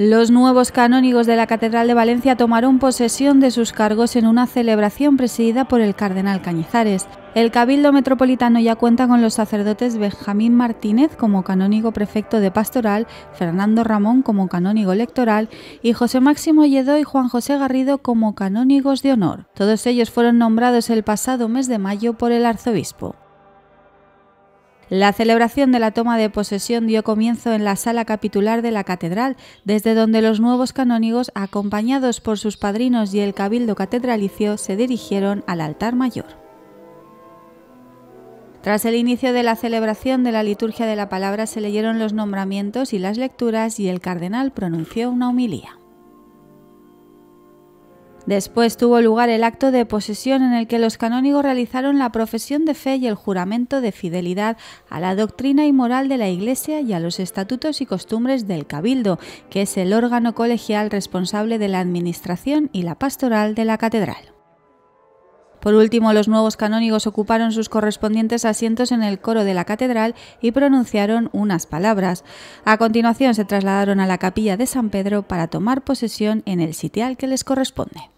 Los nuevos canónigos de la Catedral de Valencia tomaron posesión de sus cargos en una celebración presidida por el cardenal Cañizares. El Cabildo Metropolitano ya cuenta con los sacerdotes Benjamín Martínez como canónigo prefecto de pastoral, Fernando Ramón como canónigo electoral y José Máximo Lledó y Juan José Garrido como canónigos de honor. Todos ellos fueron nombrados el pasado mes de mayo por el arzobispo. La celebración de la toma de posesión dio comienzo en la sala capitular de la catedral, desde donde los nuevos canónigos, acompañados por sus padrinos y el cabildo catedralicio, se dirigieron al altar mayor. Tras el inicio de la celebración de la liturgia de la palabra se leyeron los nombramientos y las lecturas y el cardenal pronunció una homilía. Después tuvo lugar el acto de posesión en el que los canónigos realizaron la profesión de fe y el juramento de fidelidad a la doctrina y moral de la Iglesia y a los estatutos y costumbres del Cabildo, que es el órgano colegial responsable de la administración y la pastoral de la catedral. Por último, los nuevos canónigos ocuparon sus correspondientes asientos en el coro de la catedral y pronunciaron unas palabras. A continuación se trasladaron a la capilla de San Pedro para tomar posesión en el sitial que les corresponde.